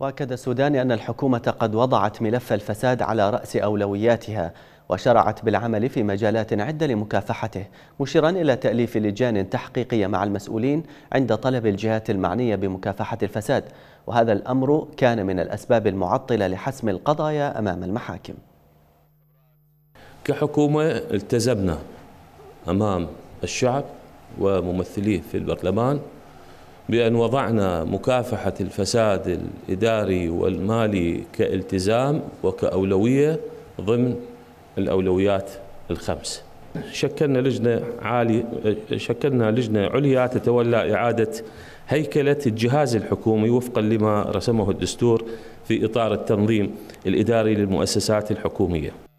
واكد السوداني ان الحكومه قد وضعت ملف الفساد على راس اولوياتها وشرعت بالعمل في مجالات عده لمكافحته مشيرا الى تاليف لجان تحقيقيه مع المسؤولين عند طلب الجهات المعنيه بمكافحه الفساد وهذا الامر كان من الاسباب المعطله لحسم القضايا امام المحاكم كحكومه التزمنا امام الشعب وممثليه في البرلمان بأن وضعنا مكافحة الفساد الإداري والمالي كالتزام وكأولوية ضمن الأولويات الخمس شكلنا لجنة عالية شكلنا لجنة عليا تتولى إعادة هيكلة الجهاز الحكومي وفقا لما رسمه الدستور في إطار التنظيم الإداري للمؤسسات الحكومية